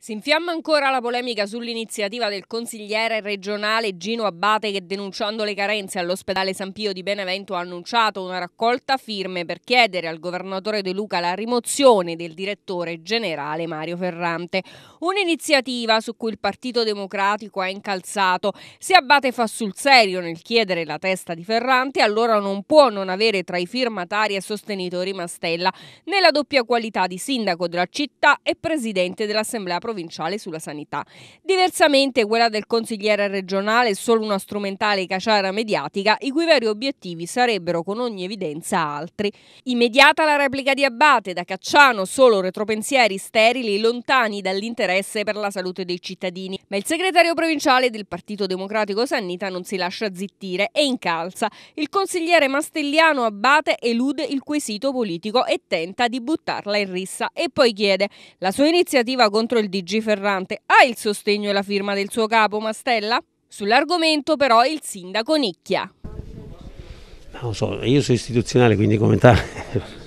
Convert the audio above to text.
Si infiamma ancora la polemica sull'iniziativa del consigliere regionale Gino Abbate che denunciando le carenze all'ospedale San Pio di Benevento ha annunciato una raccolta firme per chiedere al governatore De Luca la rimozione del direttore generale Mario Ferrante. Un'iniziativa su cui il Partito Democratico ha incalzato. Se Abbate fa sul serio nel chiedere la testa di Ferrante allora non può non avere tra i firmatari e sostenitori Mastella nella doppia qualità di sindaco della città e presidente dell'Assemblea Provinciale provinciale sulla sanità. Diversamente quella del consigliere regionale è solo una strumentale caciara mediatica i cui veri obiettivi sarebbero con ogni evidenza altri. Immediata la replica di Abate, da Cacciano solo retropensieri sterili lontani dall'interesse per la salute dei cittadini, ma il segretario provinciale del Partito Democratico Sannita non si lascia zittire e incalza. Il consigliere Mastelliano Abate elude il quesito politico e tenta di buttarla in rissa e poi chiede la sua iniziativa contro il di Ferrante ha il sostegno e la firma del suo capo Mastella? Sull'argomento però il sindaco nicchia. Non so, io sono istituzionale quindi commentare